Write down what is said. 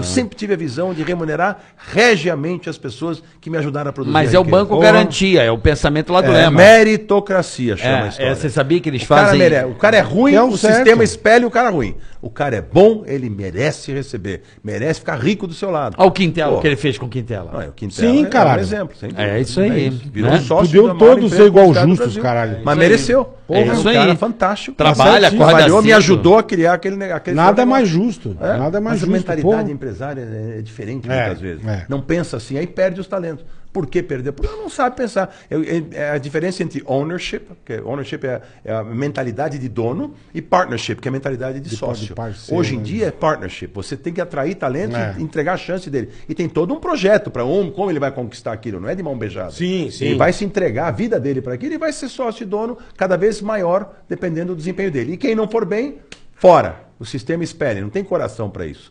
Eu sempre tive a visão de remunerar regiamente as pessoas que me ajudaram a produzir. Mas a é o banco Ou... garantia, é o pensamento lá do é, Lema. Meritocracia chama é, a história. É, você sabia que eles o fazem. Cara mere... O cara é uhum. ruim, é o, sistema espelha o cara ruim. O cara é bom, ele merece receber. Merece ficar rico do seu lado. Olha o Quintela, o que ele fez com o Quintela. Não, o Quintela Sim, é, caralho. É um exemplo. É isso aí. É isso. Virou né? sócio Podiam todos ser igual justos, caralho. Mas mereceu. É porra, é isso um aí. cara fantástico. Trabalha, acorda Valeu, me ajudou a criar aquele... aquele nada é mais justo. É? Nada mais Mas justo. a mentalidade porra. empresária é, é diferente é, muitas vezes. Não pensa assim, aí perde os talentos. Por que perder? Porque não sabe pensar. É, a diferença entre ownership, que ownership é, é, a mentalidade de dono, e partnership, que é a mentalidade de, de sócio. De Hoje em né? dia é partnership. Você tem que atrair talento é. e entregar a chance dele. E tem todo um projeto para um, como ele vai conquistar aquilo. Não é de mão beijada. Sim, sim. Ele vai se entregar a vida dele para aquilo e vai ser sócio e dono cada vez maior, dependendo do desempenho dele. E quem não for bem, fora. O sistema espere, não tem coração para isso.